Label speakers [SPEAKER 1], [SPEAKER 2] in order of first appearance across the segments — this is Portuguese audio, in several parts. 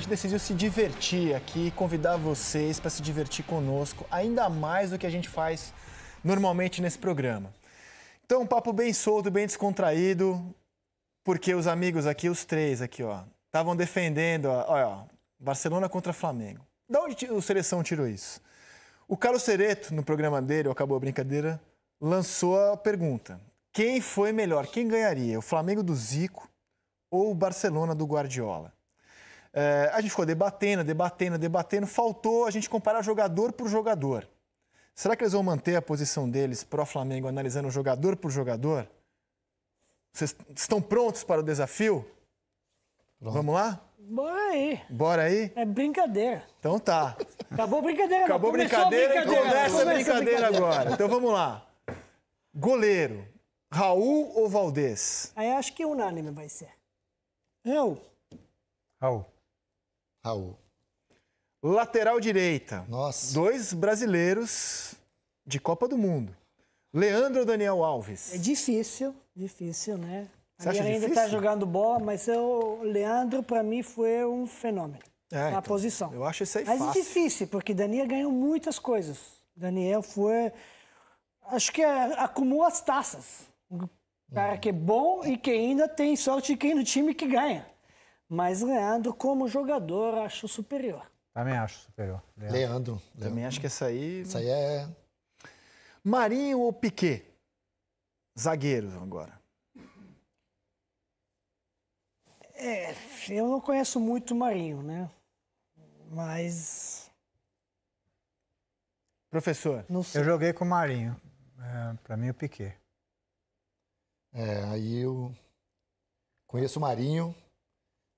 [SPEAKER 1] gente decidiu se divertir aqui, convidar vocês para se divertir conosco, ainda mais do que a gente faz normalmente nesse programa. Então, um papo bem solto, bem descontraído, porque os amigos aqui, os três aqui, ó, estavam defendendo, ó, ó, Barcelona contra Flamengo. Da onde o Seleção tirou isso? O Carlos Cereto, no programa dele, Acabou a Brincadeira, lançou a pergunta. Quem foi melhor? Quem ganharia? O Flamengo do Zico ou o Barcelona do Guardiola? É, a gente ficou debatendo, debatendo, debatendo. Faltou a gente comparar jogador por jogador. Será que eles vão manter a posição deles pró-Flamengo analisando jogador por jogador? Vocês estão prontos para o desafio? Pronto. Vamos lá? Bora aí. Bora aí? É brincadeira. Então tá. Acabou a
[SPEAKER 2] brincadeira. Acabou a brincadeira, brincadeira, começa a brincadeira, agora. Então
[SPEAKER 1] vamos lá. Goleiro, Raul ou Valdez?
[SPEAKER 2] Aí acho que unânime vai ser. Eu.
[SPEAKER 1] Raul. Raul. Lateral direita. Nossa. Dois brasileiros de Copa do Mundo. Leandro ou Daniel
[SPEAKER 2] Alves? É difícil, difícil, né? Você acha ainda está jogando bola, mas o Leandro, para mim, foi um fenômeno. É, na então, posição. Eu acho isso aí mas fácil. Mas é difícil, porque Daniel ganhou muitas coisas. Daniel foi. Acho que é, acumula as taças. Um cara que é bom e que ainda tem sorte de quem no time que ganha. Mas Leandro, como jogador, acho superior.
[SPEAKER 1] Também acho superior. Leandro. Leandro. Também acho que essa aí.
[SPEAKER 2] Isso aí é.
[SPEAKER 1] Marinho ou Piquet? Zagueiros agora.
[SPEAKER 2] É, eu não conheço muito o Marinho, né? Mas.
[SPEAKER 1] Professor, eu joguei com o Marinho. É, Para mim, o Piquet. É, aí eu conheço o Marinho,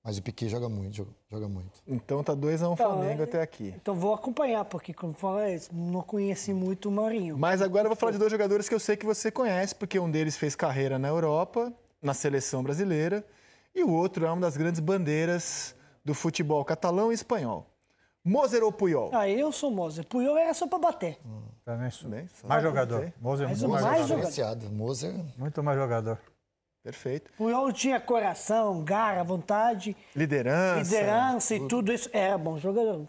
[SPEAKER 1] mas o Piquet joga muito, joga, muito. Então tá 2x1 um então, Flamengo é, até aqui.
[SPEAKER 2] Então vou acompanhar, porque como fala isso, não conheci muito o Marinho. Mas agora eu vou falar de dois jogadores que eu sei que você conhece,
[SPEAKER 1] porque um deles fez carreira na Europa, na seleção brasileira, e o outro é uma das grandes bandeiras do futebol catalão e espanhol. Moser ou Puyol?
[SPEAKER 2] Ah, eu sou Moser. Puyol é só pra bater. Hum,
[SPEAKER 1] também sou. Bem, mais jogador. Moser, é muito mais jogador.
[SPEAKER 2] Moser. Muito mais jogador. Perfeito. o Puyol tinha coração, garra, vontade. Liderança. Liderança e tudo isso. Era bom jogador.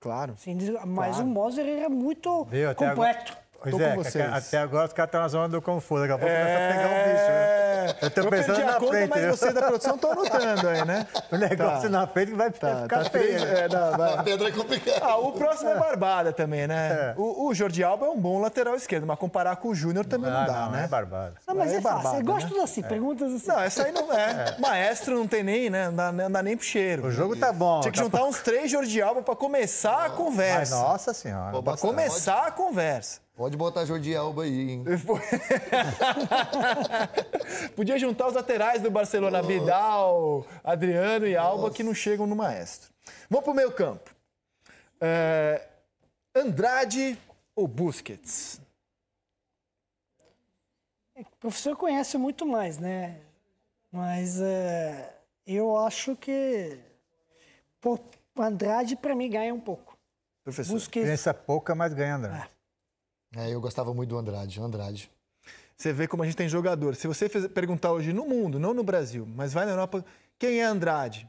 [SPEAKER 2] Claro. Sim, mas claro. o Moser era muito Viu, completo. Agora, pois é,
[SPEAKER 1] até agora os caras estão na zona do conforto. Daqui a pouco é... começa a
[SPEAKER 2] pegar um bicho, né?
[SPEAKER 1] é. Eu tô eu pensando na conta, frente. Mas eu... Né? vocês da
[SPEAKER 2] produção estão tá anotando aí, né?
[SPEAKER 1] O negócio tá. na frente vai tá, ficar tá feio. É, não, vai... A pedra é complicada. Ah, o próximo é, é Barbada também, né? É. O, o, Jordi Alba é um bom lateral esquerdo, mas comparar com o Júnior também não, não ah, dá, não, né? É Barbada. Não, mas é, é barbada, fácil. Eu gosto assim, perguntas assim. Não, essa aí não é. é. Maestro não tem nem, né? Não dá, não dá nem pro cheiro. O jogo tá bom. Tinha que tá juntar uns três Jordi Alba pra começar a conversa. nossa senhora. Pra começar a conversa. Pode botar Jordi Alba aí, hein? Podia juntar os laterais do Barcelona, Vidal, Adriano e Nossa. Alba, que não chegam no maestro. Vamos pro meio campo. É... Andrade ou Busquets?
[SPEAKER 2] É, o professor conhece muito mais, né? Mas é, eu acho que o Andrade, para mim, ganha um pouco. Professor, Busquets...
[SPEAKER 1] pensa pouca, mas ganha Andrade. É. É, eu gostava muito do Andrade. Andrade. Você vê como a gente tem jogador. Se você perguntar hoje no mundo, não no Brasil, mas vai na Europa, quem é Andrade?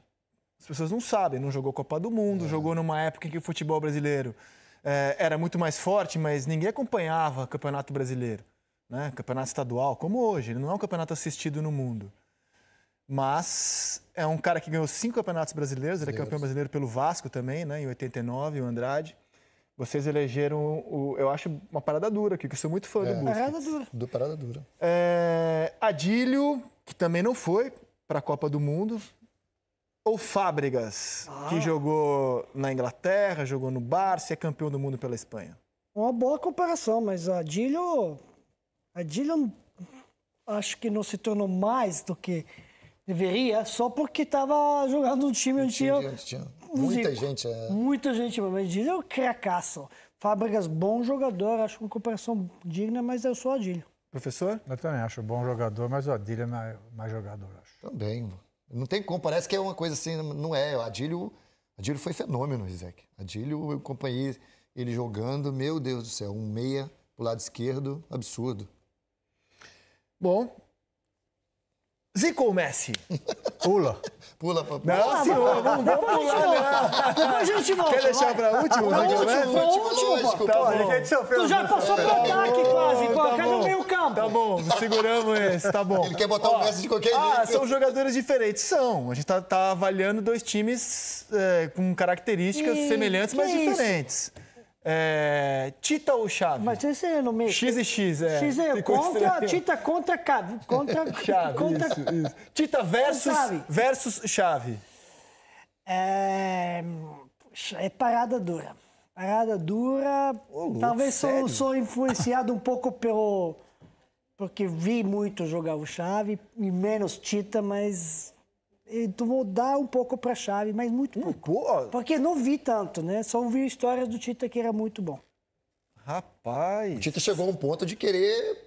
[SPEAKER 1] As pessoas não sabem. Não jogou Copa do Mundo, é. jogou numa época em que o futebol brasileiro é, era muito mais forte, mas ninguém acompanhava o Campeonato Brasileiro, né? Campeonato estadual, como hoje. Ele não é um campeonato assistido no mundo. Mas é um cara que ganhou cinco campeonatos brasileiros, ele é campeão brasileiro pelo Vasco também, né? Em 89, o Andrade. Vocês elegeram o. Eu acho uma parada dura aqui, que eu sou muito fã é, do Busquets. É, parada dura. Do parada dura. É, Adílio, que também não foi para a Copa do Mundo. Ou Fábricas, ah. que jogou na Inglaterra, jogou no Barça e é campeão do mundo pela Espanha.
[SPEAKER 2] Uma boa comparação, mas Adílio. Adílio acho que não se tornou mais do que deveria, só porque estava jogando no time onde tinha Muita Zico. gente, é. Muita gente, mas Dílio é o cracaço. Fábricas, bom jogador, acho uma comparação digna, mas eu sou o Adílio. Professor? Eu também acho bom jogador, mas o Adílio é mais, mais jogador, acho. Também. Não tem como, parece que é uma
[SPEAKER 1] coisa assim, não é. O Adílio, Adílio foi fenômeno, Rizek. Adílio, eu acompanhei ele jogando, meu Deus do céu, um meia pro lado esquerdo, absurdo. Bom, Zico ou Messi? Pula. Pula,
[SPEAKER 2] papai. Não, senhor, não vou pular, não. Né? Depois a gente volta. Quer deixar pra último? Pra último, é? pra último, pô. Tá bom. Tá tu já passou pro ataque quase, pô. Tá no meio campo? Tá bom,
[SPEAKER 1] seguramos esse, tá bom. Ele quer botar o Messi de qualquer ah, jeito. Ah, são jogadores diferentes. São. A gente tá, tá avaliando dois times eh, com características semelhantes, mas diferentes. É, Tita ou Chave? Mas esse é nome... X e X, é. X e é Ficou contra, Tita
[SPEAKER 2] contra, contra Chave. Contra... Isso, isso. Tita versus Chave.
[SPEAKER 1] Versus chave.
[SPEAKER 2] É, é parada dura. Parada dura. Talvez sou, sou influenciado um pouco pelo... Porque vi muito jogar o Chave e menos Tita, mas então vou dar um pouco para a chave, mas muito pouco. Hum, Porque não vi tanto, né? Só ouvi histórias do Tita que era muito bom.
[SPEAKER 1] Rapaz. O Tita chegou a um ponto de querer,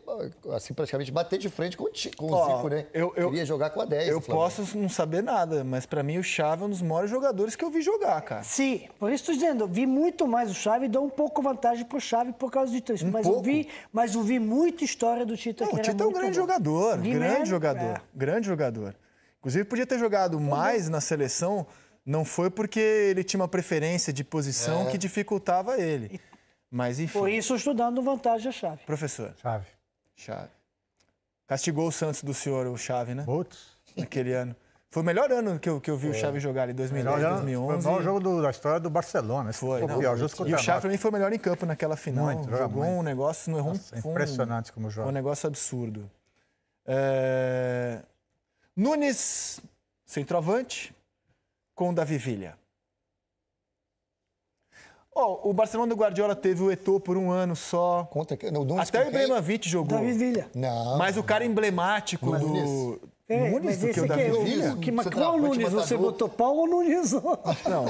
[SPEAKER 1] assim, praticamente bater de frente com o, com Ó, o Zico, né? Eu, eu, Queria jogar com a 10. Eu posso não saber nada, mas para mim
[SPEAKER 2] o Chave é um dos maiores jogadores que eu vi jogar, cara. Sim, por isso estou dizendo, eu vi muito mais o Chave e dou um pouco vantagem pro Chave por causa de isso. Um mas, eu vi, mas eu vi muita história do Tita não, que O Tita é um grande bom. jogador, grande mesmo, jogador, é.
[SPEAKER 1] grande jogador. Inclusive, podia ter jogado uhum. mais na seleção, não foi porque ele tinha uma preferência de posição é. que dificultava ele. Mas enfim. Por isso, estudando vantagem à chave. Professor. Chave. Chave. Castigou o Santos do senhor, o Chave, né? Putz. Naquele ano. Foi o melhor ano que eu, que eu vi é. o chave jogar ali, 2010, 2011. Foi o maior jogo do, da história do Barcelona. foi, pior, justo E o chave também foi o melhor em campo naquela final. Muito, jogou muito. um negócio, não errou Nossa, um, Impressionante como joga. Um negócio absurdo. É... Nunes, centroavante, com Davi Villa. Oh, o Barcelona do Guardiola teve o Eto'o por um ano só. Conta que, não, Nunes, Até o Ibrahimovic jogou. Davi Villa. Não. Mas o cara emblemático mas, do... É, Nunes do que o Davi é Villa? Que, mas qual Nunes? Você botou
[SPEAKER 2] pau ou Nunes? Não.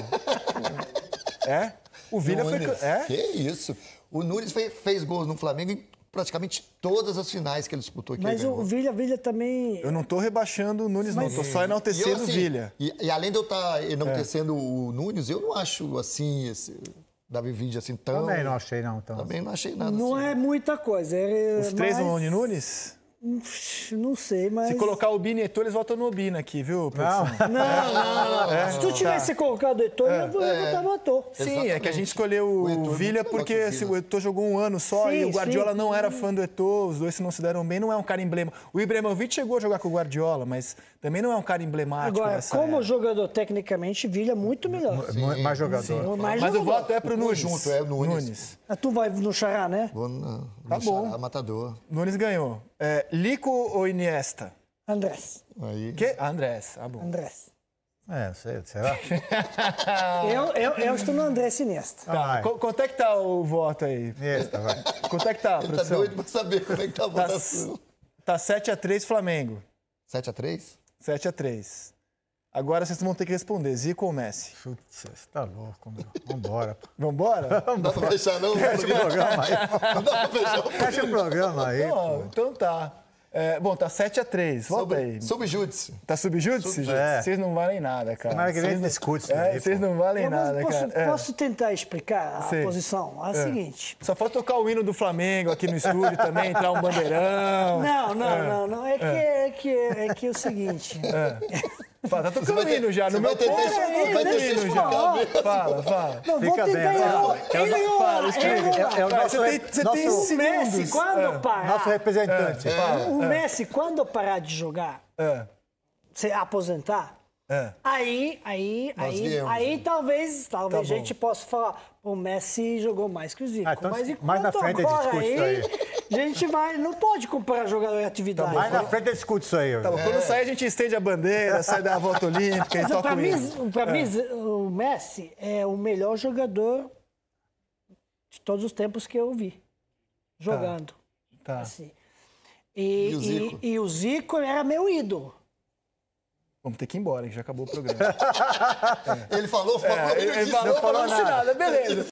[SPEAKER 1] é? O Villa foi... É? Que isso. O Nunes fez, fez gols no Flamengo em praticamente todas as finais que ele disputou aqui. Mas né, o
[SPEAKER 2] Vilha, Vilha também. Eu não estou rebaixando o Nunes, Mas... não. Estou só enaltecendo o assim, Vilha.
[SPEAKER 1] E, e, além de eu estar tá enaltecendo é. o Nunes, eu não acho assim. Esse... Davi Vinde assim tão. Também não achei, não. Tão... Também não
[SPEAKER 2] achei nada. Não assim. é muita coisa. Ele... Os três Mas... É vão de Nunes? Não sei, mas. Se
[SPEAKER 1] colocar o Bini e Heitor, eles votam no Obina aqui, viu, Não, não, não. não. É, Se tu tivesse tá.
[SPEAKER 2] colocado o Heitor, é, eu vou votar é. no Heitor. Sim, Exatamente. é que a gente
[SPEAKER 1] escolheu o, o Vilha porque o, o Heitor jogou um ano só sim, e o Guardiola sim. não era fã do Heitor, os dois se não se deram bem, não é um cara emblema. O Ibrahimovic chegou a jogar com o Guardiola, mas também não é um cara emblemático. Agora, como
[SPEAKER 2] era. jogador, tecnicamente, Vilha é muito melhor. Sim, mais jogador. Mais mas jogador. o voto é pro Nunes. Junto, é Nunes. Nunes. Ah, tu vai no Xará, né?
[SPEAKER 1] Vou no, no tá bom. Xará, matador.
[SPEAKER 2] Nunes ganhou. É,
[SPEAKER 1] Lico ou Iniesta? Andrés. Aí. Que? Andrés, ah bom. Andrés. É, sei, será?
[SPEAKER 2] eu, eu, eu estou no André Sinesta. Tá,
[SPEAKER 1] quanto é que tá o voto aí? Iniesta, vai. Quanto é que tá, tá produção? Tá doido pra saber como é que tá o voto. Tá, tá 7x3 Flamengo. 7x3? 7x3. Agora vocês vão ter que responder, Zico ou Messi? Putz, você tá louco, meu. Vambora. Vambora? Não dá pra fechar, não? Fecha o programa aí. Não dá pra fechar o programa aí. Pô. Então tá. É, bom, tá 7x3. aí. Subjúdice. Tá subjúdice? Vocês é. não valem nada, cara. Semana que vem não... discute. É, vocês não valem nada, é, posso, cara. É. Posso
[SPEAKER 2] tentar explicar a posição? É o é. seguinte.
[SPEAKER 1] Só falta tocar o hino do Flamengo aqui no estúdio também, entrar um bandeirão. Não, não, não, não. É, que, é,
[SPEAKER 2] que, é que é o seguinte.
[SPEAKER 1] Fala, tá tocando ter, já, no meu ponto. Vai, vai ter hino já. Fala, fala. Fica bem. Ganhou, é, ele ganhou. É, o, é, é o, nosso, você tem, você tem Messi, quando é. parar... Nosso representante. o é, Messi,
[SPEAKER 2] quando parar de jogar, se aposentar, aí, aí, Nós aí, viemos, aí né? talvez, talvez tá a gente possa falar, o Messi jogou mais que o Zico. Ah, então, mas mais na frente agora, aí... aí gente vai, não pode comparar jogador e atividade. Vai tá na frente eu escuta isso aí. Tá bom, quando é. sair, a gente estende a bandeira, sai da volta olímpica e toca pra o mim, Pra é. o Messi é o melhor jogador de todos os tempos que eu vi jogando. Tá. tá. Assim. E, e, o Zico? E, e o Zico era meu ídolo. Vamos ter que ir embora, que já acabou o programa. é. Ele falou, falou, é, ele, ele falou, falou nada. nada, beleza.